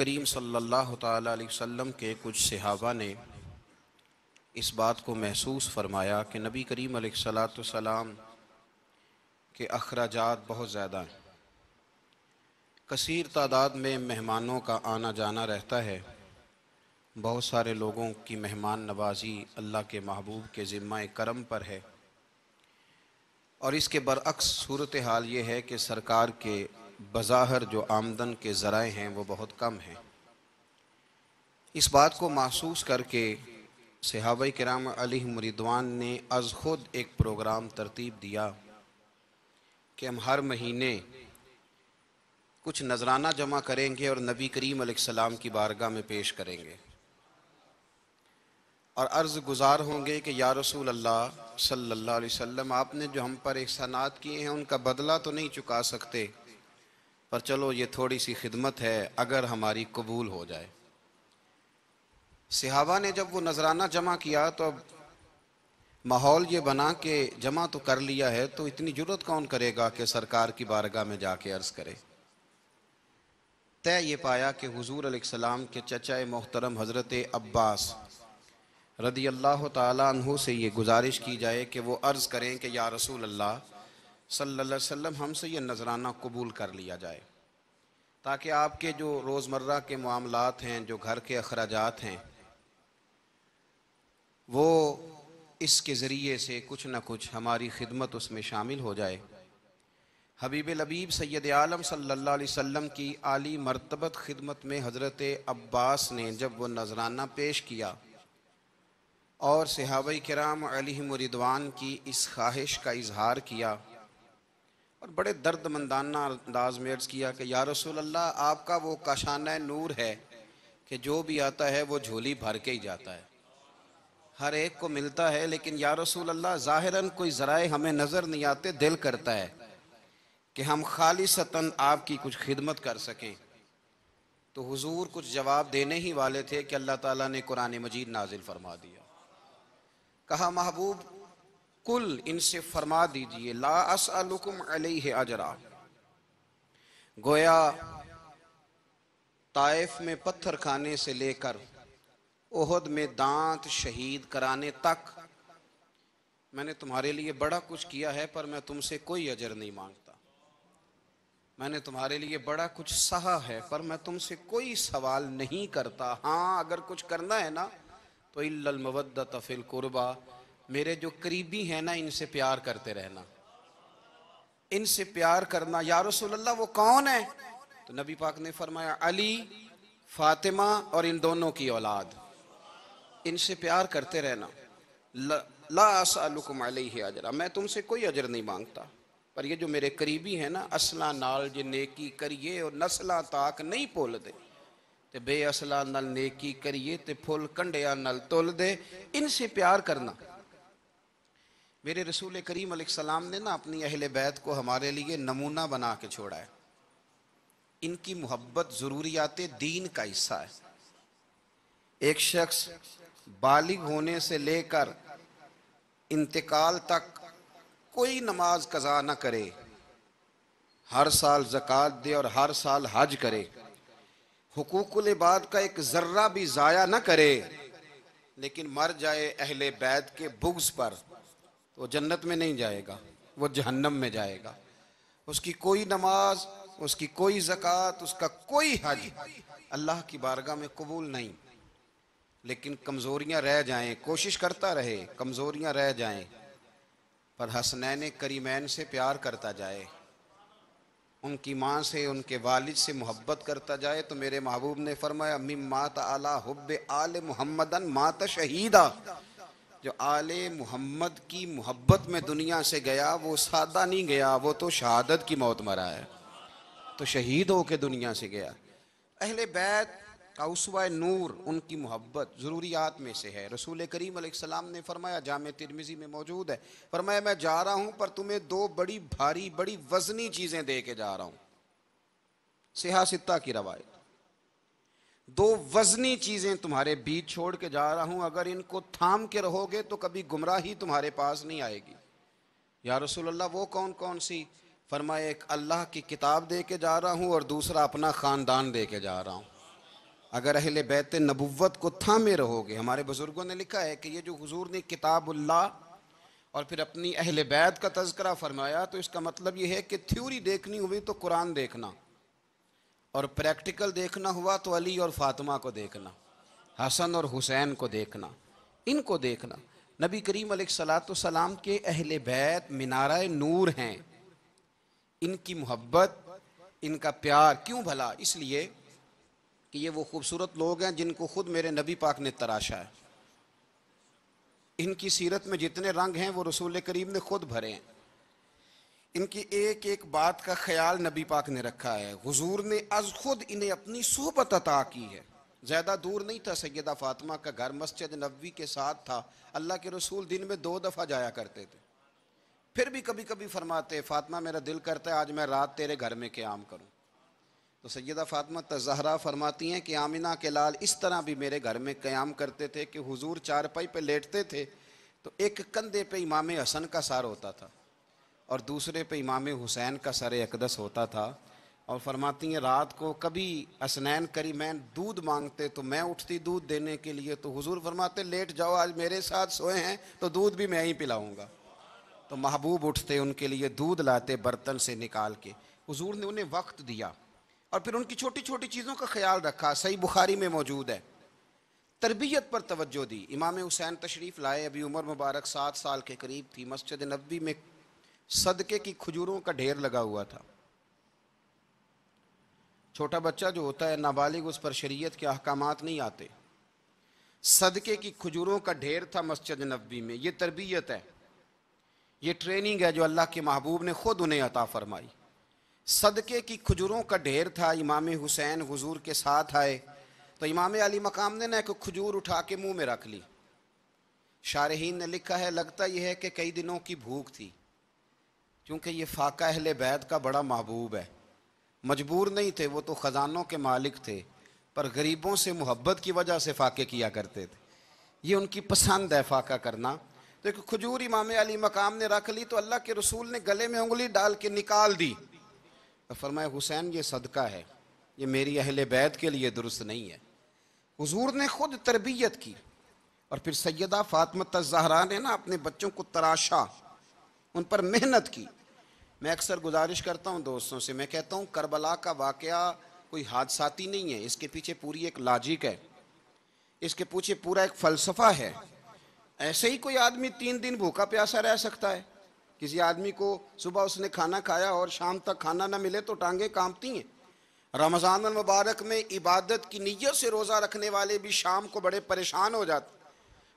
करीम सल्लल्लाहु अलैहि वसल्लम के कुछ सहाबा ने इस बात को महसूस फरमाया कि नबी करीम सलाम के अखराजात बहुत ज़्यादा हैं कसर तादाद में मेहमानों का आना जाना रहता है बहुत सारे लोगों की मेहमान नवाजी अल्लाह के महबूब के ज़िम्मा करम पर है और इसके बरअक्स सूरत हाल ये है कि सरकार के बज़ाहर जो आमदन के ज़राए हैं वो बहुत कम हैं इस बात को महसूस करके सहाब कराम अली मरिदवान ने अज़ ख़ुद एक प्रोग्राम तरतीब दिया कि हम हर महीने कुछ नजराना जमा करेंगे और नबी करीम सलाम की बारगाह में पेश करेंगे और अर्ज़ गुजार होंगे कि या रसूल अल्लाह सल्लल्लाहु अलैहि वसल्लम आपने जो हम पर एहसानात किए हैं उनका बदला तो नहीं चुका सकते पर चलो ये थोड़ी सी खिदमत है अगर हमारी कबूल हो जाए सिहाबा ने जब वो नजराना जमा किया तो अब माहौल ये बना के जमा तो कर लिया है तो इतनी जरूरत कौन करेगा कि सरकार की बारगाह में जाके अर्ज करे तय ये पाया कि हजूर सलाम के चचा मोहतरम हज़रत अब्बास रदी अल्लाह तु से ये गुजारिश की जाए कि वो अर्ज़ करें कि या रसूल अल्लाह सल्लल्लाहु अलैहि वसल्लम हमसे ये नजराना कबूल कर लिया जाए ताकि आपके जो रोज़मर्रा के मामलात हैं जो घर के अखराज हैं वो इसके ज़रिए से कुछ ना कुछ हमारी खिदमत उसमें शामिल हो जाए हबीब लबीब सैद आलम सल्ला वम की आली मरतबत खिदमत में हज़रत अब्बास ने जब वो नजराना पेश किया और सिहाबई कराम मरिदवान की इस ख्वाहिश का इजहार किया और बड़े दर्द मंदाना अंदाज में अर्ज़ किया कि या रसूल अल्लाह आपका वो काशाना नूर है कि जो भी आता है वो झोली भर के ही जाता है हर एक को मिलता है लेकिन या रसूल अल्लाह ज़ाहिरन कोई ज़राए हमें नज़र नहीं आते दिल करता है कि हम खाली सतन आपकी कुछ खिदमत कर सकें तो हुजूर कुछ जवाब देने ही वाले थे कि अल्लाह ताला ने कुरान मजीद नाजिल फरमा दिया कहा महबूब कुल इनसे फरमा दीजिए ला असअलुकुम अलैहि अजरा गोया ताइफ में पत्थर खाने से लेकर ओहद में दांत शहीद कराने तक मैंने तुम्हारे लिए बड़ा कुछ किया है पर मैं तुमसे कोई अजर नहीं मांगता मैंने तुम्हारे लिए बड़ा कुछ सहा है पर मैं तुमसे कोई सवाल नहीं करता हाँ अगर कुछ करना है ना तो इल्लल मवद्दत फिल कुर्बा मेरे जो करीबी हैं ना इनसे प्यार करते रहना इनसे प्यार करना या रसोल्ला वो कौन है तो नबी पाक ने फरमाया अली फातिमा और इन दोनों की औलाद इनसे प्यार करते रहना लाकुम अजरा मैं तुमसे कोई अजर नहीं मांगता पर ये जो मेरे करीबी हैं ना असला नाल जे नेकी करिए और नस्ला ताक नहीं भुल दे ते बेअसला नाल नेकी करिए ते फुल कंडिया नाल तुल दे इनसे प्यार करना मेरे रसूल करीम सलाम ने ना अपनी अहल बैत को हमारे लिए नमूना बना के छोड़ा है इनकी मोहब्बत ज़रूरियात दीन का हिस्सा है एक शख्स बालिग होने से लेकर इंतकाल तक कोई नमाज कज़ा ना करे हर साल जक़ात दे और हर साल हज करे हकूक़ुल का एक ज़र्रा भी ज़ाया ना करे लेकिन मर जाए अहल बैत के बुग्स पर वो जन्नत में नहीं जाएगा वो जहन्नम में जाएगा उसकी कोई नमाज उसकी कोई ज़क़़त उसका कोई हज अल्लाह की बारगाह में कबूल नहीं लेकिन कमज़ोरियाँ रह जाए कोशिश करता रहे कमज़ोरियाँ रह जाए पर हसनैन करीमैन से प्यार करता जाए उनकी माँ से उनके वालिद से मोहब्बत करता जाए तो मेरे महबूब ने फरमाया मिम मात आला हब्ब आल मोहम्मदन मात शहीदा जो आले मोहम्मद की मोहब्बत में दुनिया से गया वो सादा नहीं गया वो तो शहादत की मौत मरा है तो शहीद होके दुनिया से गया अहले बैत काउसवा नूर उनकी मोहब्बत ज़रूरियात में से है रसूल करीम सलाम ने फरमाया जाम तिरमिजी में मौजूद है फरमाया मैं जा रहा हूँ पर तुम्हें दो बड़ी भारी बड़ी वजनी चीज़ें दे के जा रहा हूँ सिहा सित्ता की रवायत दो वजनी चीज़ें तुम्हारे बीच छोड़ के जा रहा हूं अगर इनको थाम के रहोगे तो कभी गुमराही तुम्हारे पास नहीं आएगी या रसूल अल्लाह वो कौन कौन सी फरमाए एक अल्लाह की किताब दे के जा रहा हूँ और दूसरा अपना ख़ानदान दे के जा रहा हूँ अगर अहिल बैत नबुवत को थामे रहोगे हमारे बुज़ुर्गों ने लिखा है कि ये जो हुजूर ने किताबुल्ला और फिर अपनी अहल बैत का तस्करा फरमाया तो इसका मतलब ये है कि थ्योरी देखनी हुई तो कुरान देखना और प्रैक्टिकल देखना हुआ तो अली और फातिमा को देखना हसन और हुसैन को देखना इनको देखना नबी करीम सलाम के अहल बैत मीनारा नूर हैं इनकी मोहब्बत इनका प्यार क्यों भला इसलिए कि ये वो खूबसूरत लोग हैं जिनको खुद मेरे नबी पाक ने तराशा है इनकी सीरत में जितने रंग हैं वो रसूल करीम ने खुद भरे हैं इनकी एक एक बात का ख्याल नबी पाक ने रखा है हुजूर ने आज खुद इन्हें अपनी सोहबत अता की है ज़्यादा दूर नहीं था सैदा फातिमा का घर मस्जिद नबी के साथ था अल्लाह के रसूल दिन में दो दफ़ा जाया करते थे फिर भी कभी कभी फरमाते फातिमा मेरा दिल करता है आज मैं रात तेरे घर में क्याम करूँ तो सैदा फातिमा तजहरा फरमाती हैं कि आमिना के लाल इस तरह भी मेरे घर में क्याम करते थे कि हुजूर चारपाई पर लेटते थे तो एक कंधे पे इमाम हसन का सार होता था और दूसरे पे इमाम हुसैन का सर अकदस होता था और फरमाती हैं रात को कभी असनैन करी मैं दूध मांगते तो मैं उठती दूध देने के लिए तो हुजूर फरमाते लेट जाओ आज मेरे साथ सोए हैं तो दूध भी मैं ही पिलाऊंगा तो महबूब उठते उनके लिए दूध लाते बर्तन से निकाल के हुजूर ने उन्हें वक्त दिया और फिर उनकी छोटी छोटी चीज़ों का ख्याल रखा सही बुखारी में मौजूद है तरबियत पर तोज्जो दी इमाम हुसैन तशरीफ़ लाए अभी उम्र मुबारक सात साल के करीब थी मस्जिद नबी में सदके की खजूरों का ढेर लगा हुआ था छोटा बच्चा जो होता है नाबालिग उस पर शरीयत के अहकाम नहीं आते सदके की खजूरों का ढेर था मस्जिद नबी में ये तरबियत है ये ट्रेनिंग है जो अल्लाह के महबूब ने खुद उन्हें अता फरमाई सदके की खजूरों का ढेर था इमाम हुसैन हजूर के साथ आए तो इमाम अली मकाम ने ना एक खजूर उठा के मुंह में रख ली शारहीन ने लिखा है लगता यह है कि कई दिनों की भूख थी क्योंकि ये फ़ाका अहल बैत का बड़ा महबूब है मजबूर नहीं थे वो तो ख़जानों के मालिक थे पर गरीबों से मोहब्बत की वजह से फ़ाके किया करते थे ये उनकी पसंद है फ़ाका करना देखो तो एक खजूर इमाम अली मकाम ने रख ली तो अल्लाह के रसूल ने गले में उंगली डाल के निकाल दी तो फरमाया हुसैन ये सदका है ये मेरी अहल बैत के लिए दुरुस्त नहीं है हजूर ने खुद तरबियत की और फिर सैदा फातमत जहरा ने ना अपने बच्चों को तराशा उन पर मेहनत की मैं अक्सर गुजारिश करता हूँ दोस्तों से मैं कहता हूँ करबला का वाक़ कोई हादसाती तो नहीं है इसके पीछे पूरी एक लॉजिक है इसके पीछे पूरा एक फ़लसफ़ा है ऐसे ही कोई आदमी तीन दिन भूखा प्यासा रह सकता है किसी आदमी को सुबह उसने खाना खाया और शाम तक खाना ना मिले तो टांगे कांपती हैं रमज़ान मुबारक में इबादत की नीयत से रोज़ा रखने वाले भी शाम को बड़े परेशान हो जाते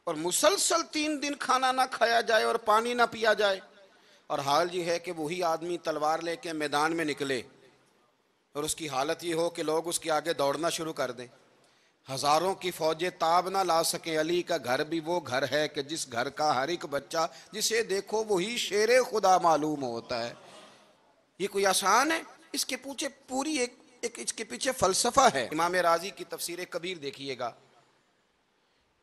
और मुसलसल तीन दिन खाना ना खाया जाए और पानी ना पिया जाए और हाल ये है कि वही आदमी तलवार लेके मैदान में निकले और उसकी हालत ये हो कि लोग उसके आगे दौड़ना शुरू कर दें हज़ारों की फौजें ताब ना ला सकें अली का घर भी वो घर है कि जिस घर का हर एक बच्चा जिसे देखो वही शेर खुदा मालूम होता है ये कोई आसान है इसके पूछे पूरी एक, एक इसके पीछे फ़लसफ़ा है इमाम राजी की तफसीर कबीर देखिएगा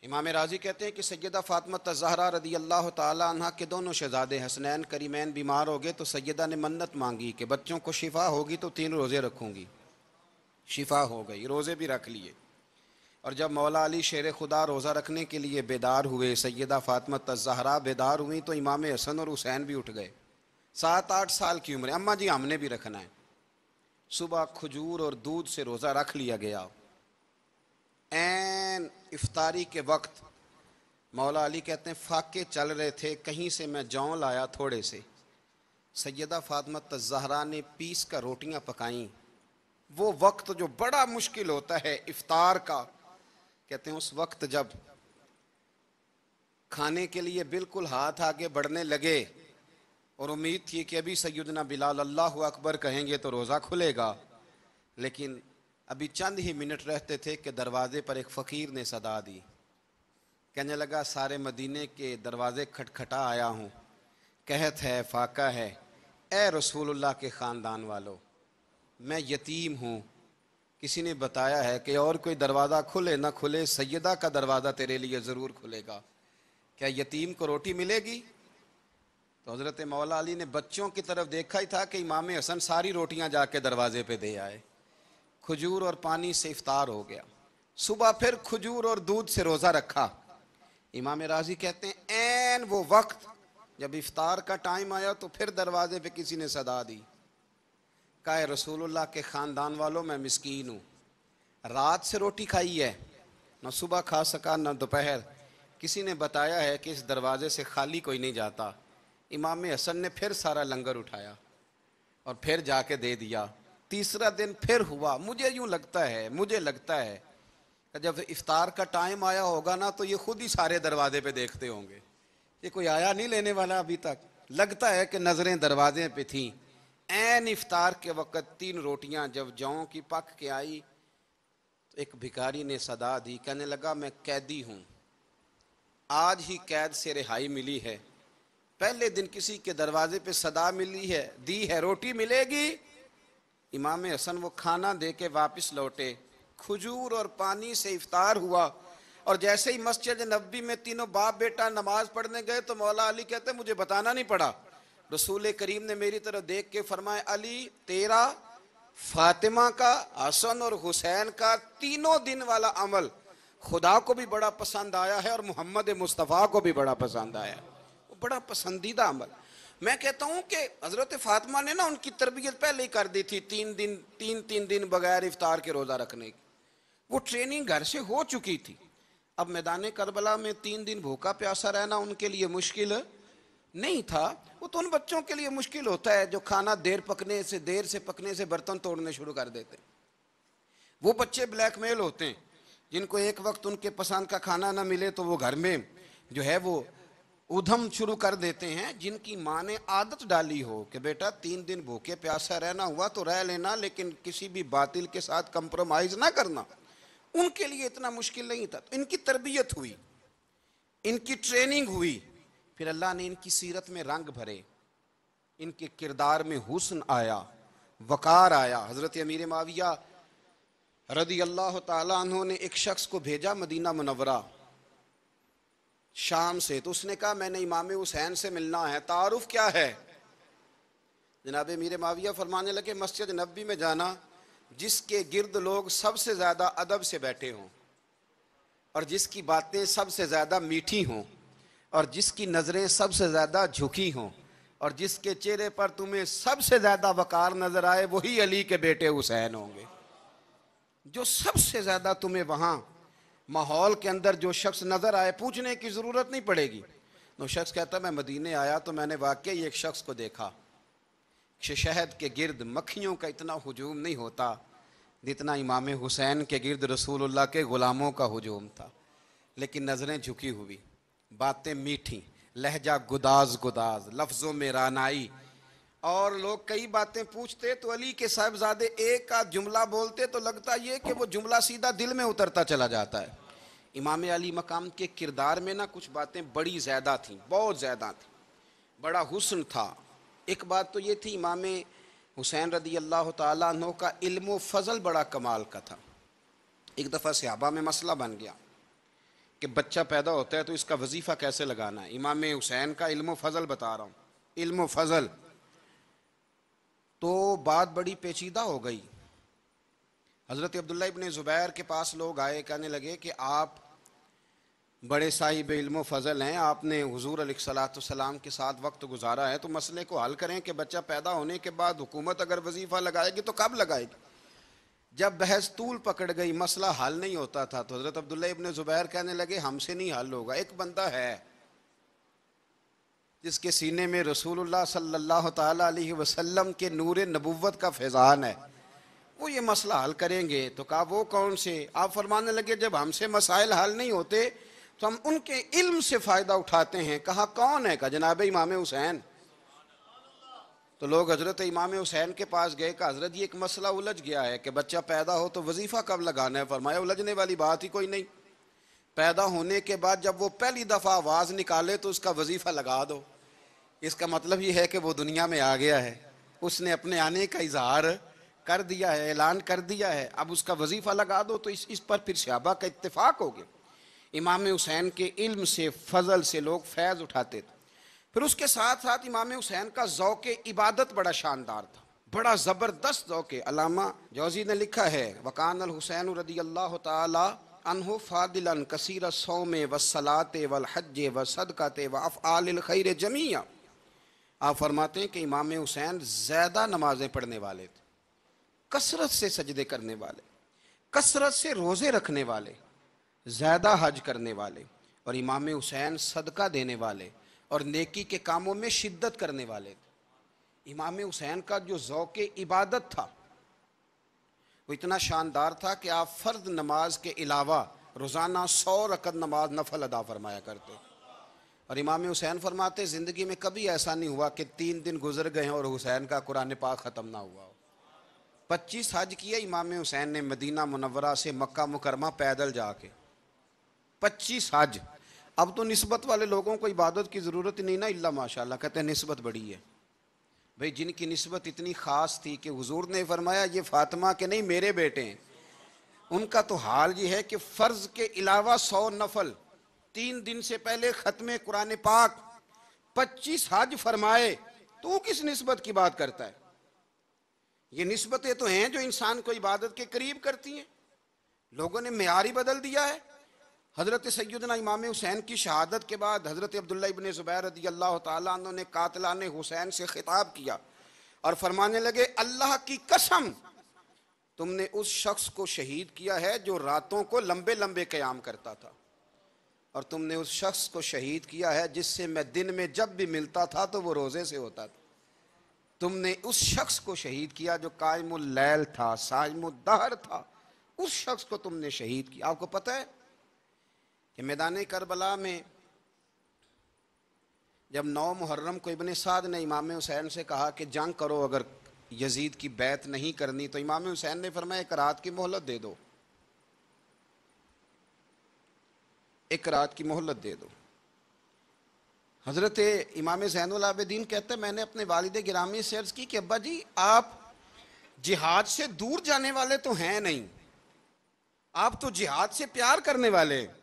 इमाम राजी कहते हैं कि सैदा फ़ातमा तजहरा रदी अल्लाह तह के दोनों शहजादे हसनैन करीमैन बीमार हो गए तो सैदा ने मन्नत मांगी कि बच्चों को शिफा होगी तो तीन रोज़े रखूँगी शिफा हो गई रोज़े भी रख लिए और जब मौला अली शेर खुदा रोज़ा रखने के लिए बेदार हुए सैदा फ़ातमा तजहरा बेदार हुई तो इमाम हसन और हुसैन भी उठ गए सात आठ साल की उम्र अम्मा जी हमने भी रखना है सुबह खजूर और दूध से रोज़ा रख लिया गया एन इफ्तारी के वक्त मौला अली कहते हैं फाके चल रहे थे कहीं से मैं जौ लाया थोड़े से सैदा फातमत तजहरा ने पीस कर रोटियां पकाई वो वक्त जो बड़ा मुश्किल होता है इफ्तार का कहते हैं उस वक्त जब खाने के लिए बिल्कुल हाथ आगे बढ़ने लगे और उम्मीद थी कि अभी सैदना बिलाल अल्लाह अकबर कहेंगे तो रोज़ा खुलेगा लेकिन अभी चंद ही मिनट रहते थे कि दरवाज़े पर एक फ़कीर ने सदा दी कहने लगा सारे मदीने के दरवाज़े खटखटा आया हूँ कहत है फाका है ए रसूलुल्लाह के ख़ानदान वालों मैं यतीम हूँ किसी ने बताया है कि और कोई दरवाज़ा खुले ना खुले सैदा का दरवाज़ा तेरे लिए ज़रूर खुलेगा क्या यतीम को रोटी मिलेगी तो हज़रत मौला अली ने बच्चों की तरफ देखा ही था कि इमाम हसन सारी रोटियां जाके दरवाज़े पे दे आए खजूर और पानी से इफ्तार हो गया सुबह फिर खजूर और दूध से रोज़ा रखा इमाम राजी कहते हैं एन वो वक्त जब इफ्तार का टाइम आया तो फिर दरवाजे पे किसी ने सदा दी का रसूलुल्लाह के ख़ानदान वालों मैं मिसकीन हूँ रात से रोटी खाई है ना सुबह खा सका ना दोपहर किसी ने बताया है कि इस दरवाजे से खाली कोई नहीं जाता इमाम हसन ने फिर सारा लंगर उठाया और फिर जाके दे दिया तीसरा दिन फिर हुआ मुझे यूं लगता है मुझे लगता है जब इफ्तार का टाइम आया होगा ना तो ये खुद ही सारे दरवाजे पे देखते होंगे ये कोई आया नहीं लेने वाला अभी तक लगता है कि नज़रें दरवाजे पे थी एन इफ्तार के वक़्त तीन रोटियां जब जौ की पक के आई तो एक भिकारी ने सदा दी कहने लगा मैं कैदी हूँ आज ही कैद से रिहाई मिली है पहले दिन किसी के दरवाजे पे सदा मिली है दी है रोटी मिलेगी इमाम हसन वो खाना दे के वापस लौटे खजूर और पानी से इफ्तार हुआ और जैसे ही मस्जिद नबी में तीनों बाप बेटा नमाज पढ़ने गए तो मौला अली कहते मुझे बताना नहीं पड़ा रसूल करीम ने मेरी तरफ देख के फरमाए अली तेरा फातिमा का हसन और हुसैन का तीनों दिन वाला अमल खुदा को भी बड़ा पसंद आया है और मोहम्मद मुस्तफ़ा को भी बड़ा पसंद आया वो बड़ा पसंदीदा अमल मैं कहता हूँ कि हज़रत फ़ातिमा ने ना उनकी तरबियत पहले ही कर दी थी तीन दिन तीन तीन दिन बगैर इफ्तार के रोज़ा रखने की वो ट्रेनिंग घर से हो चुकी थी अब मैदान करबला में तीन दिन भूखा प्यासा रहना उनके लिए मुश्किल नहीं था वो तो उन बच्चों के लिए मुश्किल होता है जो खाना देर पकने से देर से पकने से बर्तन तोड़ने शुरू कर देते वो बच्चे ब्लैकमेल होते हैं जिनको एक वक्त उनके पसंद का खाना ना मिले तो वो घर में जो है वो उधम शुरू कर देते हैं जिनकी माँ ने आदत डाली हो कि बेटा तीन दिन भूखे प्यासा रहना हुआ तो रह लेना लेकिन किसी भी बातिल के साथ कंप्रोमाइज ना करना उनके लिए इतना मुश्किल नहीं था तो इनकी तरबियत हुई इनकी ट्रेनिंग हुई फिर अल्लाह ने इनकी सीरत में रंग भरे इनके किरदार में हुसन आया वकार आया हज़रत अमीर माविया रदी अल्लाह तु ने एक शख्स को भेजा मदीना मनवरा शाम से तो उसने कहा मैंने इमाम हुसैन से मिलना है तारुफ क्या है जनाब मीर माविया फरमाने लगे मस्जिद नबी में जाना जिसके गिरद लोग सबसे ज़्यादा अदब से बैठे हों और जिसकी बातें सबसे ज़्यादा मीठी हों और जिसकी नज़रें सबसे ज़्यादा झुकी हों और जिसके चेहरे पर तुम्हें सबसे ज़्यादा वकार नज़र आए वही अली के बेटे हुसैन होंगे जो सबसे ज़्यादा तुम्हें वहाँ माहौल के अंदर जो शख्स नज़र आए पूछने की ज़रूरत नहीं पड़ेगी वो तो शख्स कहता मैं मदीने आया तो मैंने वाकई एक शख्स को देखा शहद के गिर्द मक्खियों का इतना हजूम नहीं होता जितना इमाम हुसैन के गिर्द रसूलुल्लाह के ग़ुलामों का हजूम था लेकिन नज़रें झुकी हुई बातें मीठी लहजा गुदाज गुदाज लफ्ज़ों में रानाई और लोग कई बातें पूछते तो अली के साहबजादे एक का जुमला बोलते तो लगता ये कि वो जुमला सीधा दिल में उतरता चला जाता है इमाम अली मकाम के किरदार में ना कुछ बातें बड़ी ज़्यादा थीं बहुत ज़्यादा थी बड़ा हुसन था एक बात तो ये थी इमाम हुसैन रदी अल्लाह तु का इल्म फजल बड़ा कमाल का था एक दफ़ा सिबा में मसला बन गया कि बच्चा पैदा होता है तो इसका वजीफ़ा कैसे लगाना है इमाम हुसैन का इल्म फजल बता रहा हूँ इल्म फजल तो बात बड़ी पेचीदा हो गई हज़रत अब्दुल्ला इबन ज़ुबैर के पास लोग आए कहने लगे कि आप बड़े साहिब इल्म फ़ज़ल हैं आपने हजूर सलाम के साथ वक्त गुजारा है तो मसले को हल करें कि बच्चा पैदा होने के बाद हुकूमत अगर वजीफ़ा लगाएगी तो कब लगाएगी जब बहस तूल पकड़ गई मसला हल नहीं होता था तो हज़रत अब्दुल्ला इबन ज़ुबैर कहने लगे हमसे नहीं हल होगा एक बंदा है जिसके सीने में रसूलुल्लाह सल्लल्लाहु अलैहि वसल्लम के नूर नबूत का फैज़ान है वो ये मसला हल करेंगे तो कहा वो कौन से आप फरमाने लगे जब हमसे मसाइल हल नहीं होते तो हम उनके इल्म से फ़ायदा उठाते हैं कहा कौन है कहा जनाब इमाम हुसैन तो लोग हज़रत इमाम हुसैन के पास गए कहा हज़रत ये एक मसला उलझ गया है कि बच्चा पैदा हो तो वजीफ़ा कब लगाना है फरमाया उलझने वाली बात ही कोई नहीं पैदा होने के बाद जब वो पहली दफ़ा आवाज़ निकाले तो उसका वजीफ़ा लगा दो इसका मतलब ये है कि वो दुनिया में आ गया है उसने अपने आने का इजहार कर दिया है ऐलान कर दिया है अब उसका वजीफ़ा लगा दो तो इस इस पर फिर शहबा का इतफाक हो गया इमाम हुसैन के इल्म से फजल से लोग फैज़ उठाते थे फिर उसके साथ साथ इमाम हुसैन का ओक़ इबादत बड़ा शानदार था बड़ा ज़बरदस्त ओक़ अलामा जौजी ने लिखा है वकान अल हुसैन रदी अल्लाह तला अनहो फ़ादिलन कसीर सोम व सलात वल हज व सदक़त व अफ़ाल खैर जमिया आप फरमाते हैं कि इमाम हुसैन ज़्यादा नमाज़ें पढ़ने वाले थे कसरत से सजदे करने वाले कसरत से रोज़े रखने वाले ज़्यादा हज करने वाले और इमाम हुसैन सदका देने वाले और नेकी के कामों में शिद्दत करने वाले थे इमाम हुसैन का जो ओक़ इबादत था वो इतना शानदार था कि आप फ़र्द नमाज के अलावा रोज़ाना सौ रकत नमाज नफल अदा फरमाया करते और इमाम हुसैन फरमाते ज़िंदगी में कभी ऐसा नहीं हुआ कि तीन दिन गुजर गए और हुसैन का कुरान पाक ख़त्म ना हुआ हो पच्चीस हज किया इमाम हुसैन ने मदीना मुनवरा से मक्का मुकरमा पैदल जाके पच्चीस हज अब तो नस्बत वाले लोगों को इबादत की ज़रूरत ही नहीं ना इल्ला माशाल्लाह कहते हैं नस्बत बड़ी है भाई जिनकी नस्बत इतनी ख़ास थी कि हज़ूर ने फरमाया ये फातिमा के नहीं मेरे बेटे हैं उनका तो हाल ये है कि फ़र्ज के अलावा सौ नफल तीन दिन से पहले ख़त्म कुरान पाक पच्चीस हज फरमाए तो किस नस्बत की बात करता है ये नस्बतें तो हैं जो इंसान को इबादत के करीब करती हैं लोगों ने मैारी बदल दिया है हज़रत सैदना इमाम हुसैन की शहादत के बाद हज़रत अब्दुल्ला इबन ज़ुबैर रदी अल्लाह तु ने ने हुसैन से ख़िताब किया और फरमाने लगे अल्लाह की कसम तुमने उस शख्स को शहीद किया है जो रातों को लंबे लंबे क़्याम करता था और तुमने उस शख्स को शहीद किया है जिससे मैं दिन में जब भी मिलता था तो वो रोज़े से होता था तुमने उस शख्स को शहीद किया जो कायमुल लैल था सायमुद्दहर था उस शख्स को तुमने शहीद किया आपको पता है कि मैदान करबला में जब नौ मुहर्रम को इबन साद ने इमाम हुसैन से कहा कि जंग करो अगर यजीद की बैत नहीं करनी तो इमाम हुसैन ने फरमाया एक रात की मोहलत दे दो एक रात की मोहलत दे दो हज़रत इमाम जैनदीन कहते हैं मैंने अपने वालिद गिरामी से अर्ज़ की कि अब्बा जी आप जिहाद से दूर जाने वाले तो हैं नहीं आप तो जिहाद से प्यार करने वाले हैं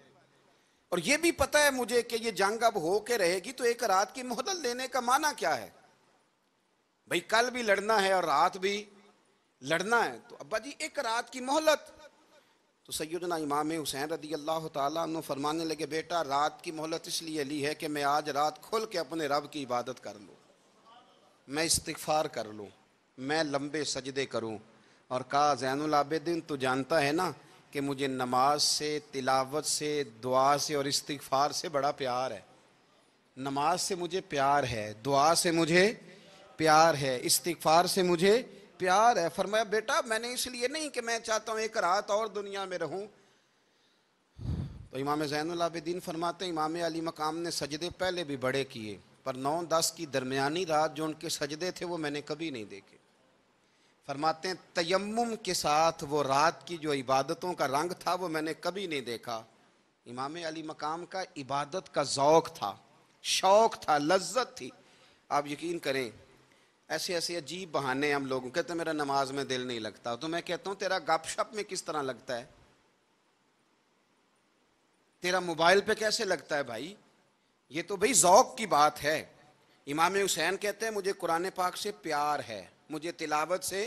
और यह भी पता है मुझे कि ये जंग अब होके रहेगी तो एक रात की मोहदत लेने का माना क्या है भाई कल भी लड़ना है और रात भी लड़ना है तो अब्बा जी एक रात की मोहलत तो सैदना इमाम हुसैन रदी अल्लाह तु फरमाने लगे बेटा रात की मोहलत इसलिए ली है कि मैं आज रात खुल के अपने रब की इबादत कर लूँ मैं इस्तफ़ार कर लूँ मैं लंबे सजदे करूँ और कहा जैन जैनलाबद्दीन तो जानता है ना कि मुझे नमाज से तिलावत से दुआ से और इस्तफ़ार से बड़ा प्यार है नमाज से मुझे प्यार है दुआ से मुझे प्यार है इस्तफ़ार से मुझे प्यार है फरमाया बेटा मैंने इसलिए नहीं कि मैं चाहता हूँ एक रात और दुनिया में रहूँ तो इमाम जैन अलाबिदीन फरमाते इमाम अली मकाम ने सजदे पहले भी बड़े किए पर नौ दस की दरमियानी रात जो उनके सजदे थे वो मैंने कभी नहीं देखे फरमाते हैं तयम के साथ वो रात की जो इबादतों का रंग था वो मैंने कभी नहीं देखा इमाम अली मकाम का इबादत का ओक़ था शौक़ था लज्जत थी आप यकीन करें ऐसे ऐसे अजीब बहाने हम लोगों कहते तो मेरा नमाज में दिल नहीं लगता तो मैं कहता हूँ तेरा गपशप में किस तरह लगता है तेरा मोबाइल पे कैसे लगता है भाई ये तो भाई ओक़ की बात है इमाम हुसैन कहते हैं मुझे कुरने पाक से प्यार है मुझे तिलावत से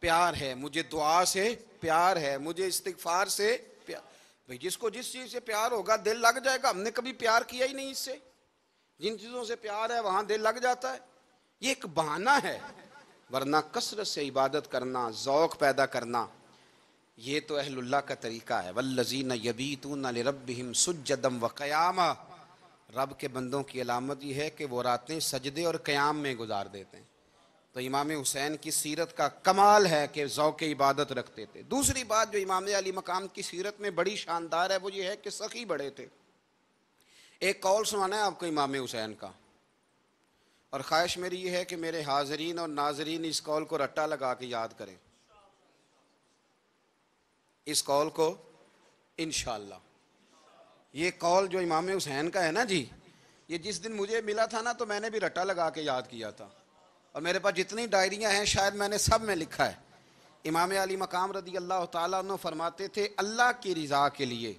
प्यार है मुझे दुआ से प्यार है मुझे इस्तफार से प्यार भाई जिसको जिस चीज़ से प्यार होगा दिल लग जाएगा हमने कभी प्यार किया ही नहीं इससे जिन चीज़ों से प्यार है वहाँ दिल लग जाता है ये एक बहाना है वरना कसरत से इबादत करना जौक पैदा करना ये तो अहलुल्ला का तरीका है वल्लजीन यबीतून रबिम सुजदम व क़यामा रब के बंदों की अलामत यह है कि वो रातें सजदे और क्याम में गुजार देते हैं तो इमाम हुसैन की सीरत का कमाल है कि ओक़ इबादत रखते थे दूसरी बात जो इमाम अली मकाम की सीरत में बड़ी शानदार है वो ये है कि सखी बड़े थे एक कौल सुनाना है आपको इमाम हुसैन का और ख्वाहिश मेरी ये है कि मेरे हाजरीन और नाजरीन इस कौल को रट्टा लगा के याद करें इस कौल को इन ये कौल जो इमाम हुसैन का है ना जी ये जिस दिन मुझे मिला था ना तो मैंने भी रट्टा लगा के याद किया था और मेरे पास जितनी डायरियाँ हैं शायद मैंने सब में लिखा है इमाम अली मकाम रदी अल्लाह तु फरमाते थे अल्लाह की रज़ा के लिए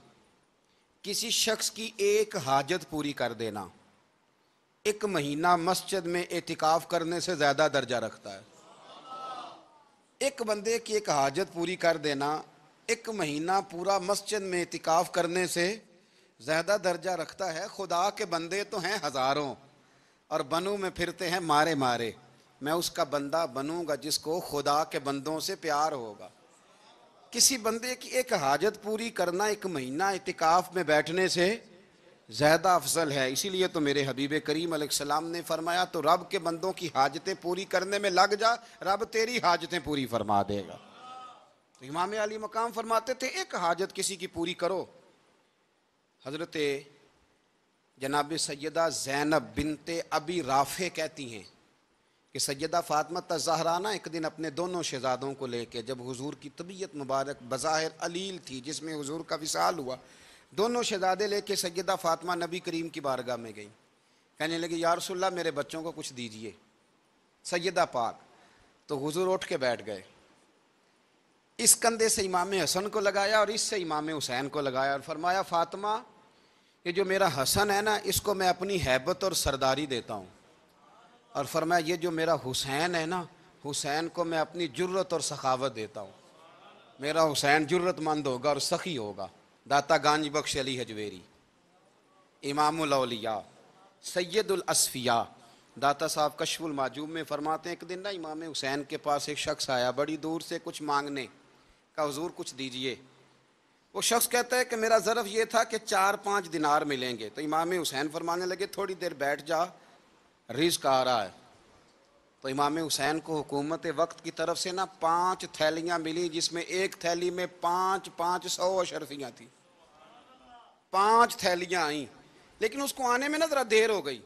किसी शख्स की एक हाजत पूरी कर देना एक महीना मस्जिद में एहतिकाफ करने से ज़्यादा दर्जा रखता है एक बंदे की एक हाजत पूरी कर देना एक महीना पूरा मस्जिद में एहतिकाफ करने से ज़्यादा दर्जा रखता है खुदा के बंदे तो हैं हज़ारों और बनू में फिरते हैं मारे मारे मैं उसका बंदा बनूंगा जिसको खुदा के बंदों से प्यार होगा किसी बंदे की एक हाजत पूरी करना एक महीना इतिकाफ में बैठने से ज़्यादा अफजल है इसीलिए तो मेरे हबीब करीम सलाम ने फरमाया तो रब के बंदों की हाजतें पूरी करने में लग जा रब तेरी हाजतें पूरी फरमा देगा तो इमाम अली मकाम फरमाते थे एक हाजत किसी की पूरी करो हज़रत जनाब सैदा जैनब बिनते अबी राफ़े कहती हैं कि सैदा फ़ातमत ज़हराना एक दिन अपने दोनों शहजादों को लेके जब हुजूर की तबीयत मुबारक बज़ाहिर अलील थी जिसमें हुजूर का विशाल हुआ दोनों शहजादे लेके सैदा फ़ातमा नबी करीम की बारगाह में गई कहने लगी यारसोल्ला मेरे बच्चों को कुछ दीजिए सैदा पाक तो हुजूर उठ के बैठ गए इस कंधे से इमाम हसन को लगाया और इससे इमाम हुसैन को लगाया और फरमाया फ़ातिमा ये जो मेरा हसन है ना इसको मैं अपनी हैबत और सरदारी देता हूँ और फरमाया ये जो मेरा हुसैन है ना हुसैन को मैं अपनी जुर्रत और सखावत देता हूँ मेरा हुसैन जुर्रतमंद होगा और सखी होगा दाता गांज बख्श अली हजवेरी इमामलिया सैदुलसफिया दाता साहब कशफुल माजूब में फरमाते हैं एक दिन ना इमाम हुसैन के पास एक शख्स आया बड़ी दूर से कुछ मांगने का हजूर कुछ दीजिए वो शख्स कहता है कि मेरा ज़रफ़ ये था कि चार पाँच दिनार मिलेंगे तो इमाम हुसैन फरमाने लगे थोड़ी देर बैठ जा रिज्क आ रहा है तो इमाम हुसैन को हुकूमत वक्त की तरफ से ना पाँच थैलियाँ मिली जिसमें एक थैली में पाँच पाँच सौ अशरफियाँ थी पाँच थैलियाँ आई लेकिन उसको आने में ना ज़रा देर हो गई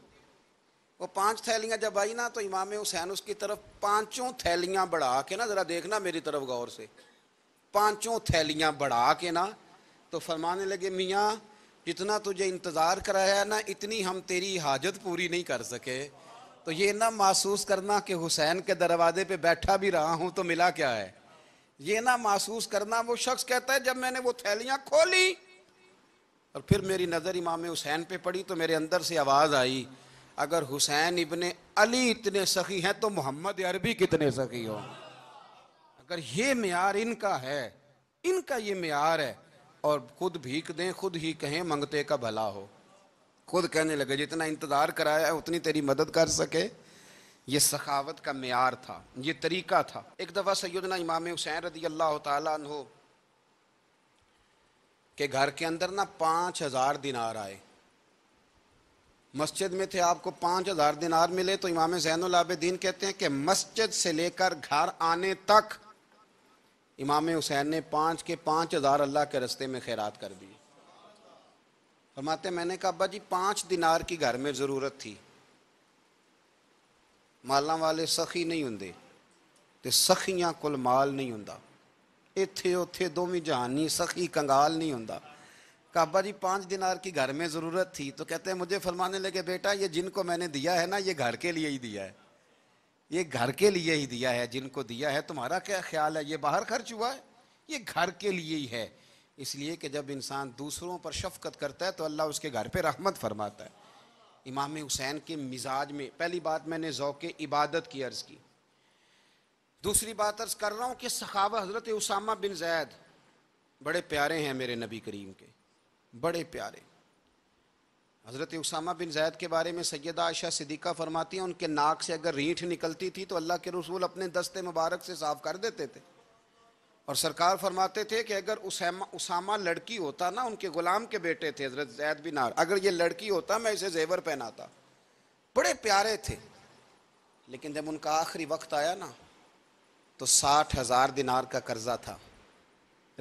वो पाँच थैलियाँ जब आई ना तो इमाम हुसैन उसकी तरफ पाँचों थैलियाँ बढ़ा के ना ज़रा देखना मेरी तरफ गौर से पाँचों थैलियाँ बढ़ा के ना तो फरमाने लगे मियाँ जितना तुझे इंतज़ार कराया ना इतनी हम तेरी हाजत पूरी नहीं कर सके तो ये ना महसूस करना कि हुसैन के दरवाजे पे बैठा भी रहा हूँ तो मिला क्या है ये ना महसूस करना वो शख्स कहता है जब मैंने वो थैलियाँ खोली और फिर मेरी नज़र इमाम हुसैन पे पड़ी तो मेरे अंदर से आवाज़ आई अगर हुसैन इबन अली इतने सखी हैं तो मोहम्मद अरबी कितने सखी हो अगर ये मैार इनका है इनका ये मैार है और खुद भीख दें खुद ही कहें मंगते का भला हो खुद कहने लगे जितना इंतज़ार कराया उतनी तेरी मदद कर सके ये सखावत का मैार था ये तरीका था एक दफ़ा सैदना इमाम हुसैन रदी अल्लाह तहो के घर के अंदर ना पाँच हज़ार दिनार आए मस्जिद में थे आपको पाँच हज़ार दिनार मिले तो इमाम जैन दीन कहते हैं कि मस्जिद से लेकर घर आने तक इमाम हुसैन ने पाँच के पाँच हज़ार अल्लाह के रस्ते में खैरात कर दी फरमाते मैंने कहा अब्बा जी पाँच दिनार की घर में ज़रूरत थी माला वाले सखी नहीं होंगे तो सखियाँ कुल माल नहीं होंगे इतने उत्थे दोवी जहानी सखी कंगाल नहीं हों काबा जी पाँच दिनार की घर में ज़रूरत थी तो कहते हैं मुझे फरमाने लगे बेटा ये जिनको मैंने दिया है ना ये घर के लिए ही दिया है ये घर के लिए ही दिया है जिनको दिया है तुम्हारा क्या ख्याल है ये बाहर खर्च हुआ है ये घर के लिए ही है इसलिए कि जब इंसान दूसरों पर शफकत करता है तो अल्लाह उसके घर पे रहमत फरमाता है इमाम हुसैन के मिजाज में पहली बात मैंने ओक़ इबादत की अर्ज़ की दूसरी बात अर्ज़ कर रहा हूँ कि सखावा हज़रत उसामा बिन जैद बड़े प्यारे हैं मेरे नबी करीम के बड़े प्यारे हज़रत उसामा बिन जैद के बारे में सैदा आयशा सिद्दीक़ा फरमाती हैं उनके नाक से अगर रीठ निकलती थी तो अल्लाह के रसूल अपने दस्ते मुबारक से साफ़ कर देते थे और सरकार फरमाते थे कि अगर उसामा उसामा लड़की होता ना उनके ग़ुलाम के बेटे थे हज़रत जैद बिन आर अगर ये लड़की होता मैं इसे जेवर पहनाता बड़े प्यारे थे लेकिन जब उनका आखिरी वक्त आया ना तो साठ हज़ार दिनार का कर्ज़ा था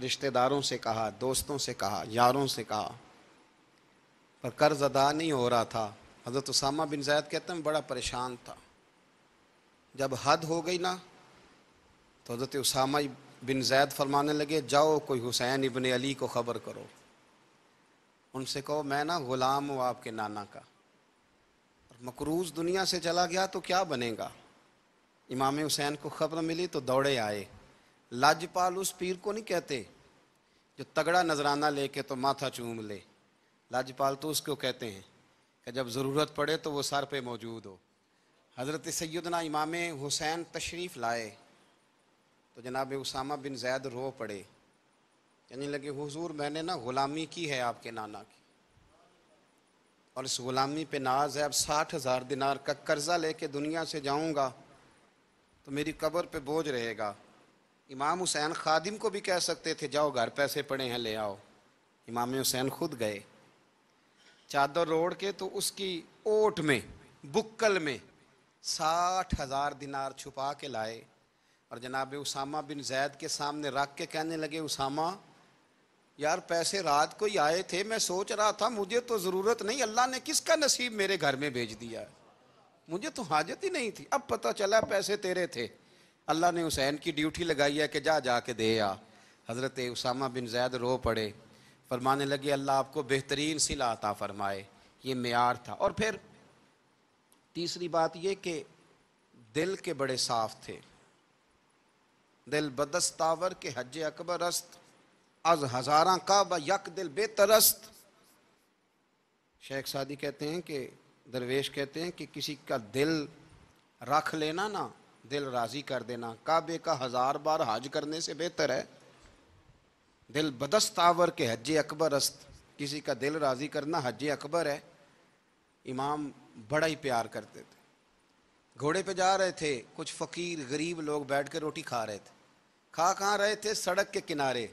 रिश्तेदारों से कहा दोस्तों से कहा यारों से कहा पर कर्ज़ अदा नहीं हो रहा था हज़रत उसामा बिन जैद कहते हैं बड़ा परेशान था जब हद हो गई ना तो हज़रत उसामा बिन जैद फरमाने लगे जाओ कोई हुसैन इबन अली को ख़बर करो उनसे कहो मैं ना ग़ुलाम हूँ आपके नाना का मकरूज़ दुनिया से चला गया तो क्या बनेगा इमाम हुसैन को खबर मिली तो दौड़े आए लाजपाल उस पीर को नहीं कहते जो तगड़ा नजराना लेके तो माथा चूम ले लाजपाल तो उसको कहते हैं कि जब ज़रूरत पड़े तो वो सर पे मौजूद हो हज़रत सैदना इमाम हुसैन तशरीफ़ लाए तो जनाब उसामा बिन जैद रो पड़े कहने लगे हुजूर मैंने ना ग़ुलामी की है आपके नाना की और इस ग़ुलामी पे नाज है अब साठ हज़ार दिनार का कर्ज़ा लेके दुनिया से जाऊँगा तो मेरी कब्र पे बोझ रहेगा इमाम हुसैन खादिम को भी कह सकते थे जाओ घर पैसे पड़े हैं ले आओ इमाम हुसैन खुद गए चादर रोड़ के तो उसकी ओट में बुक्कल में साठ हज़ार दिनार छुपा के लाए और जनाब उसामा बिन जैद के सामने रख के कहने लगे उसामा यार पैसे रात को ही आए थे मैं सोच रहा था मुझे तो ज़रूरत नहीं अल्लाह ने किसका नसीब मेरे घर में भेज दिया मुझे तो हाजत ही नहीं थी अब पता चला पैसे तेरे थे अल्लाह ने हुसैन की ड्यूटी लगाई है कि जा जा के दे आ हज़रत उसामा बिन जैद रो पड़े फरमाने लगे अल्लाह आपको बेहतरीन सिला आता फरमाए ये मैार था और फिर तीसरी बात ये कि दिल के बड़े साफ थे दिल बदस्तावर के हज अकबर अस्त अज हज़ारा का ब यक दिल बेतरस्त शेख सादी कहते हैं कि दरवेश कहते हैं कि किसी का दिल रख लेना ना दिल राज़ी कर देना काबे का हज़ार बार हज करने से बेहतर है दिल बदस्त आवर के हज अकबर अस्त किसी का दिल राज़ी करना हज अकबर है इमाम बड़ा ही प्यार करते थे घोड़े पे जा रहे थे कुछ फ़कीर गरीब लोग बैठ कर रोटी खा रहे थे खा खा रहे थे सड़क के किनारे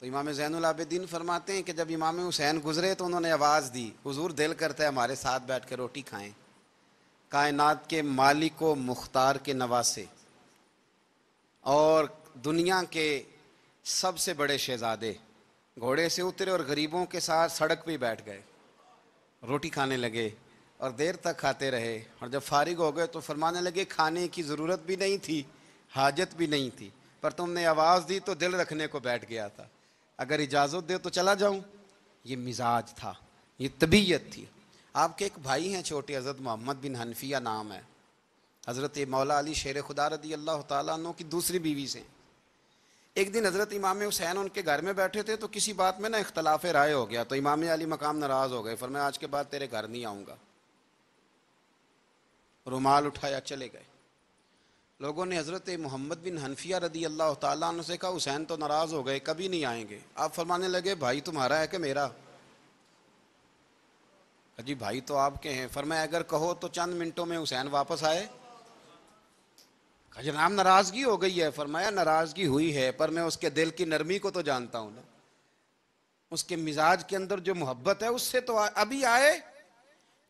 तो इमाम जैनलाबद्दीन फरमाते हैं कि जब इमाम हुसैन गुजरे तो उन्होंने आवाज़ दी हुजूर दिल करता है हमारे साथ बैठ कर रोटी खाएं कायनात के मालिक व मुख्तार के नवासे और दुनिया के सबसे बड़े शहजादे घोड़े से उतरे और गरीबों के साथ सड़क पर बैठ गए रोटी खाने लगे और देर तक खाते रहे और जब फारिग हो गए तो फरमाने लगे खाने की ज़रूरत भी नहीं थी हाजत भी नहीं थी पर तुमने आवाज़ दी तो दिल रखने को बैठ गया था अगर इजाज़त दे तो चला जाऊँ ये मिजाज था ये तबीयत थी आपके एक भाई हैं छोटे हज़रत मोहम्मद बिन हनफिया नाम है हज़रत मौला अली शेर खुदा रदी अल्लाह तु की दूसरी बीवी से हैं एक दिन हज़रत इमाम हुसैन उनके घर में बैठे थे तो किसी बात में ना इख्तलाफ राय हो गया तो इमाम अली मकाम नाराज़ हो गए फिर मैं आज के बाद तेरे घर नहीं आऊँगा रुमाल उठाया चले गए लोगों ने हज़रत मोहम्मद बिन हनफिया रदी अल्लाह तु से कहा हुसैन तो नाराज़ हो गए कभी नहीं आएंगे आप फरमाने लगे भाई तुम्हारा है कि मेरा अजी भाई तो आपके हैं फरमाए अगर कहो तो चंद मिनटों में हुसैन वापस आए हजराम नाराजगी हो गई है फरमाया नाराजगी हुई है पर मैं उसके दिल की नरमी को तो जानता हूं ना उसके मिजाज के अंदर जो मोहब्बत है उससे तो अभी आए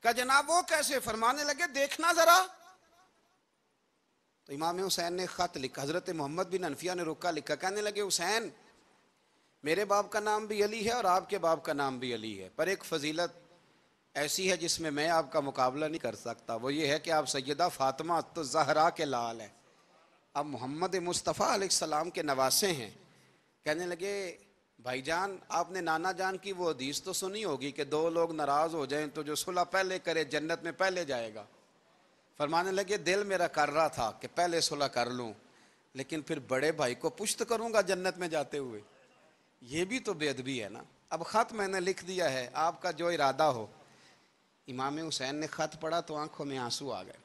का जनाब वो कैसे फरमाने लगे देखना जरा तो इमाम हुसैन ने खत लिखा हजरत मोहम्मद बिन अनफिया ने रुका लिखा कहने लगे हुसैन मेरे बाप का नाम भी अली है और आपके बाप का नाम भी अली है पर एक फजीलत ऐसी है जिसमें मैं आपका मुकाबला नहीं कर सकता वो ये है कि आप सैदा फातमा तो जहरा के लाल हैं अब मोहम्मद मुस्तफ़ा सलाम के नवासे हैं कहने लगे भाईजान आपने नाना जान की वो हदीस तो सुनी होगी कि दो लोग नाराज़ हो जाएं तो जो सुलह पहले करे जन्नत में पहले जाएगा फरमाने लगे दिल मेरा कर रहा था कि पहले सुलह कर लूँ लेकिन फिर बड़े भाई को पुश्त करूँगा जन्नत में जाते हुए ये भी तो बेदबी है ना अब ख़त मैंने लिख दिया है आपका जो इरादा हो इमाम हुसैन ने ख़त पढ़ा तो आंखों में आंसू आ गए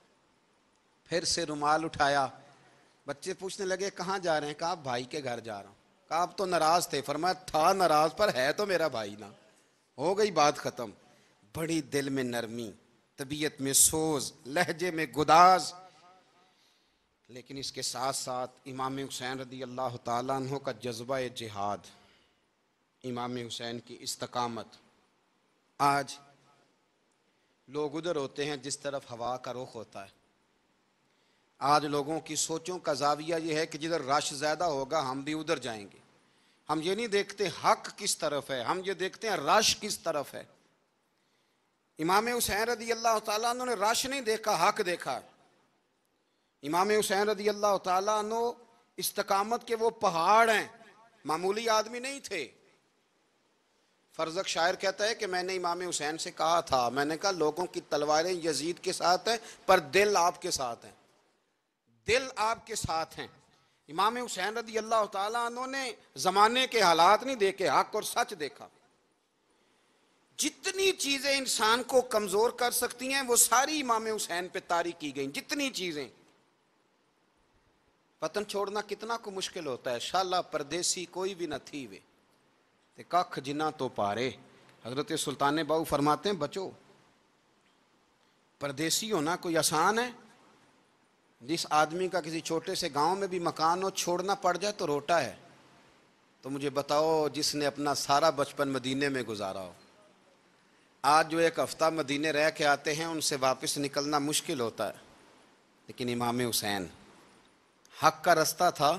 फिर से रुमाल उठाया बच्चे पूछने लगे कहाँ जा रहे हैं कहा भाई के घर जा रहा हूँ कहा आप तो नाराज थे फरमाया था नाराज पर है तो मेरा भाई ना हो गई बात खत्म बड़ी दिल में नरमी तबीयत में सोज लहजे में गुदाज लेकिन इसके साथ साथ इमाम हुसैन रदी अल्लाह तहों का जज्बा जिहाद इमाम हुसैन की इस्तकामत आज लोग उधर होते हैं जिस तरफ हवा का रुख होता है आज लोगों की सोचों का जाविया ये है कि जिधर रश ज़्यादा होगा हम भी उधर जाएंगे हम ये नहीं देखते हक किस तरफ है हम ये देखते हैं रश किस तरफ है इमाम हुसैन रदी अल्लाह तु ने रश नहीं देखा हक देखा इमाम हुसैन रदी अल्लाह तु इसकामत के वो पहाड़ हैं मामूली आदमी नहीं थे फर्जक शायर कहता है कि मैंने इमाम हुसैन से कहा था मैंने कहा लोगों की तलवारें यजीद के साथ हैं पर दिल आपके साथ हैं दिल आपके साथ हैं इमाम हुसैन रदी अल्लाह तुमने ने ज़माने के हालात नहीं देखे हक और सच देखा जितनी चीज़ें इंसान को कमज़ोर कर सकती हैं वो सारी इमाम हुसैन पे तारी की गई जितनी चीज़ें वतन छोड़ना कितना को मुश्किल होता है शाला परदेसी कोई भी न थी वे ते कख जिना तो पारे हजरत सुल्तान बाबू फरमाते हैं बचो परदेसी होना कोई आसान है जिस आदमी का किसी छोटे से गांव में भी मकान हो छोड़ना पड़ जाए तो रोटा है तो मुझे बताओ जिसने अपना सारा बचपन मदीने में गुजारा हो आज जो एक हफ़्ता मदीने रह के आते हैं उनसे वापस निकलना मुश्किल होता है लेकिन इमाम हुसैन हक का रास्ता था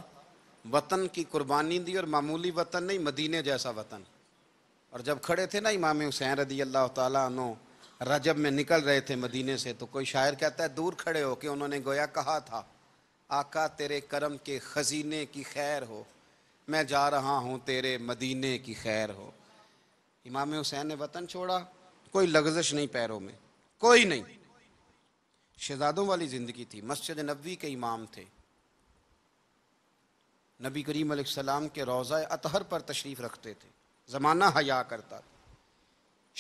वतन की कुर्बानी दी और मामूली वतन नहीं मदीने जैसा वतन और जब खड़े थे ना इमाम हुसैन रदी अल्लाह तु रजब में निकल रहे थे मदीने से तो कोई शायर कहता है दूर खड़े हो कि उन्होंने गोया कहा था आका तेरे करम के खजीने की खैर हो मैं जा रहा हूँ तेरे मदीने की खैर हो इमाम हुसैन ने वतन छोड़ा कोई लगजश नहीं पैरों में कोई नहीं शहजादों वाली ज़िंदगी थी मस्जिद नबी के इमाम थे नबी करीम सलाम के रोज़ा अतहर पर तशरीफ़ रखते थे ज़माना हया करता था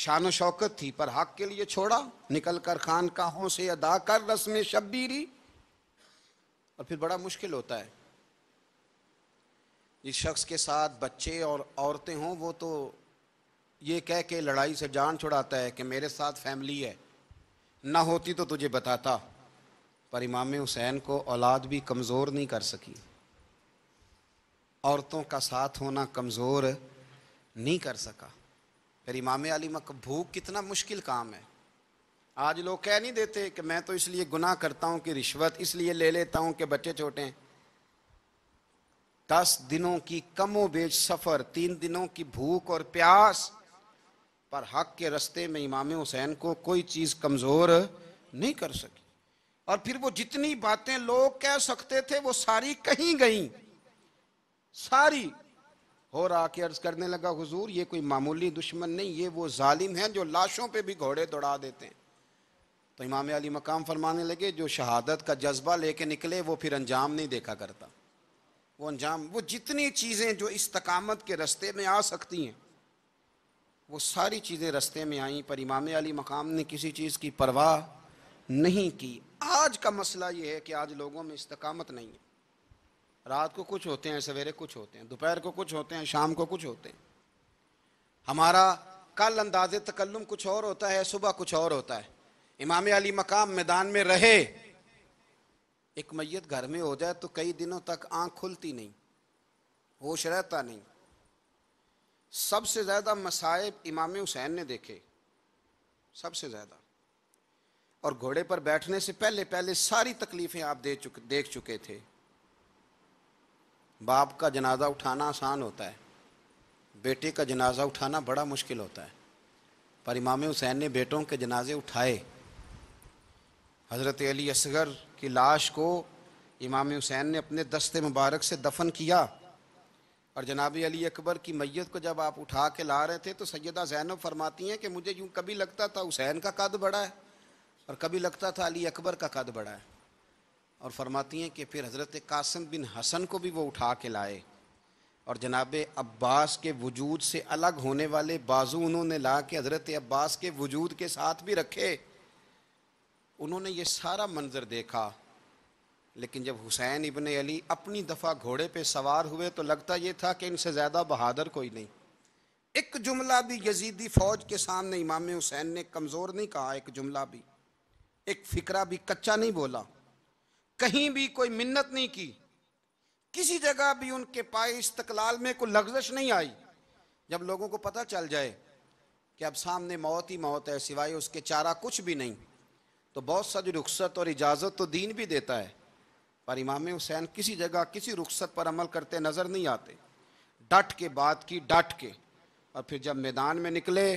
शान शौकत थी पर हक के लिए छोड़ा निकल कर काहों से अदा कर रस्म शब्बीरी और फिर बड़ा मुश्किल होता है जिस शख्स के साथ बच्चे और औरतें हों वो तो ये कह के लड़ाई से जान छुड़ाता है कि मेरे साथ फैमिली है ना होती तो तुझे बताता पर इमाम हुसैन को औलाद भी कमज़ोर नहीं कर सकी औरतों का साथ होना कमज़ोर नहीं कर सका फिर इमाम अली मक भूख कितना मुश्किल काम है आज लोग कह नहीं देते कि मैं तो इसलिए गुनाह करता हूँ कि रिश्वत इसलिए ले लेता हूँ कि बच्चे छोटे दस दिनों की कमो बेच सफ़र तीन दिनों की भूख और प्यास पर हक के रस्ते में इमाम हुसैन को कोई चीज़ कमज़ोर नहीं कर सकी और फिर वो जितनी बातें लोग कह सकते थे वो सारी कहीं गई सारी और आके अर्ज करने लगा हुजूर ये कोई मामूली दुश्मन नहीं ये वो जालिम हैं जो लाशों पे भी घोड़े दौड़ा देते हैं तो इमाम अली मकाम फरमाने लगे जो शहादत का जज्बा लेके निकले वो फिर अंजाम नहीं देखा करता वो अंजाम वो जितनी चीज़ें जो इस्तकामत के रस्ते में आ सकती हैं वो सारी चीज़ें रस्ते में आईं पर इमाम अली मकाम ने किसी चीज़ की परवाह नहीं की आज का मसला ये है कि आज लोगों में इस्तकामत नहीं है रात को कुछ होते हैं सवेरे कुछ होते हैं दोपहर को कुछ होते हैं शाम को कुछ होते हैं हमारा कल अंदाज तकल्लुम कुछ और होता है सुबह कुछ और होता है इमाम अली मकाम मैदान में रहे एक मैत घर में हो जाए तो कई दिनों तक आंख खुलती नहीं होश रहता नहीं सबसे ज़्यादा मसाइब इमाम हुसैन ने देखे सबसे ज़्यादा और घोड़े पर बैठने से पहले पहले सारी तकलीफ़ें आप दे चुके देख चुके थे बाप का जनाजा उठाना आसान होता है बेटे का जनाजा उठाना बड़ा मुश्किल होता है पर इमाम हुसैन ने बेटों के जनाजे उठाए हज़रत अली असगर की लाश को इमाम हुसैन ने अपने दस्ते मुबारक से दफन किया और जनाब अली अकबर की मैयत को जब आप उठा के ला रहे थे तो सैदा जैनब फरमाती हैं कि मुझे यूँ कभी लगता था हुसैन का कद बड़ा है और कभी लगता था अली अकबर का कद बड़ा है और फरमाती हैं कि फिर हज़रत कासम बिन हसन को भी वो उठा के लाए और जनाब अब्बास के वजूद से अलग होने वाले बाजू उन्होंने ला के हज़रत अब्बास के वजूद के साथ भी रखे उन्होंने ये सारा मंजर देखा लेकिन जब हुसैन इबन अली अपनी दफ़ा घोड़े पे सवार हुए तो लगता ये था कि इनसे ज़्यादा बहादुर कोई नहीं एक जुमला भी यजीदी फ़ौज के सामने इमाम हुसैन ने कमज़ोर नहीं कहा एक जुमला भी एक फ़िक्रा भी कच्चा नहीं बोला कहीं भी कोई मिन्नत नहीं की किसी जगह भी उनके पाए इस्तकलाल में कोई लग्जश नहीं आई जब लोगों को पता चल जाए कि अब सामने मौत ही मौत है सिवाय उसके चारा कुछ भी नहीं तो बहुत सारी रुख्सत और इजाज़त तो दीन भी देता है पर इमाम हुसैन किसी जगह किसी रुख्सत पर अमल करते नज़र नहीं आते डट के बात की डट के और फिर जब मैदान में निकले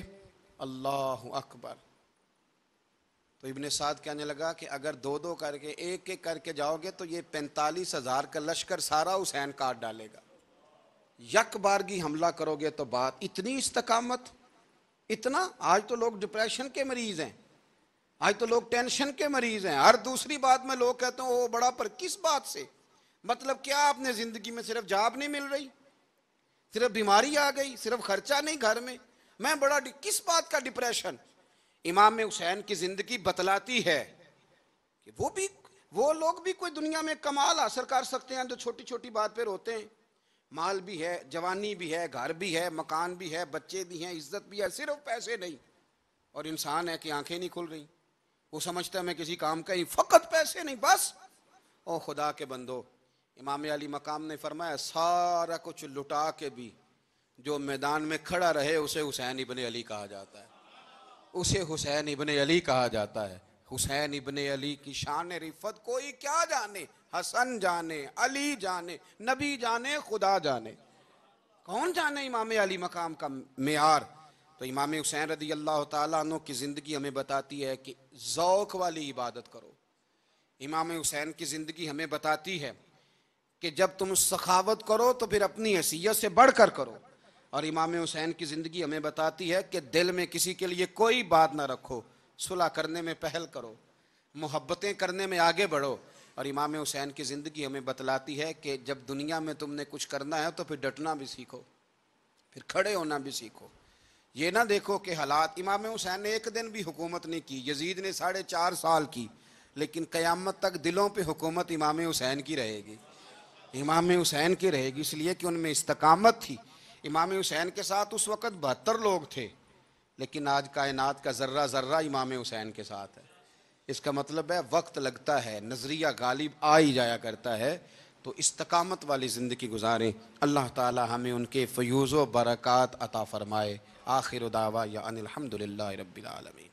अल्लाह अकबर तो इबन साद कहने लगा कि अगर दो दो करके एक एक करके जाओगे तो ये पैंतालीस हज़ार का लश्कर सारा हुसैन काट डालेगा यक बारगी हमला करोगे तो बात इतनी इस्तकामत इतना आज तो लोग डिप्रेशन के मरीज़ हैं आज तो लोग टेंशन के मरीज़ हैं हर दूसरी बात में लोग कहते हैं ओ बड़ा पर किस बात से मतलब क्या आपने ज़िंदगी में सिर्फ जॉब नहीं मिल रही सिर्फ बीमारी आ गई सिर्फ खर्चा नहीं घर में मैं बड़ा किस बात का डिप्रेशन इमाम हुसैन की जिंदगी बतलाती है कि वो भी वो लोग भी कोई दुनिया में कमाल असर कर सकते हैं जो छोटी छोटी बात पर रोते हैं माल भी है जवानी भी है घर भी है मकान भी है बच्चे भी हैं इज्जत भी है सिर्फ पैसे नहीं और इंसान है कि आंखें नहीं खुल रही वो समझता है मैं किसी काम का ही फकत पैसे नहीं बस ओ खुदा के बंदो इमाम अली मकाम ने फरमाया सारा कुछ लुटा के भी जो मैदान में खड़ा रहे उसे हुसैन इबन अली कहा जाता है उसे हुसैन इबन अली कहा जाता है हुसैन इबन अली की शान रिफत कोई क्या जाने हसन जाने अली जाने नबी जाने खुदा जाने कौन जाने इमाम अली मकाम का मैार तो इमाम हुसैन रदी अल्लाह तु की ज़िंदगी हमें बताती है कि ओक़ वाली इबादत करो इमाम हुसैन की ज़िंदगी हमें बताती है कि जब तुम सखावत करो तो फिर अपनी हैसियत से बढ़कर करो और इमाम हुसैन की ज़िंदगी हमें बताती है कि दिल में किसी के लिए कोई बात ना रखो सुलह करने में पहल करो मोहब्बतें करने में आगे बढ़ो और इमाम हुसैन की ज़िंदगी हमें बतलाती है कि जब दुनिया में तुमने कुछ करना है तो फिर डटना भी सीखो फिर खड़े होना भी सीखो ये ना देखो कि हालात इमाम हुसैन ने एक दिन भी हुकूमत नहीं की यजीद ने साढ़े चार साल की लेकिन क़यामत तक दिलों पे हुकूमत इमाम हुसैन की रहेगी इमाम हुसैन की रहेगी इसलिए कि उनमें इस्तकामत थी इमाम हुसैन के साथ उस वक़्त बहत्तर लोग थे लेकिन आज कायनात का ज़र्रा ज़र्रा इमाम हुसैन के साथ है इसका मतलब है वक्त लगता है नज़रिया गालिब आ ही जाया करता है तो इस्तकामत वाली ज़िंदगी गुजारें अल्लाह ताला हमें उनके फ्यूज़ बरक़ात अता फ़रमाए आखिर दावा या अनिलहमदिल्ला रबालमी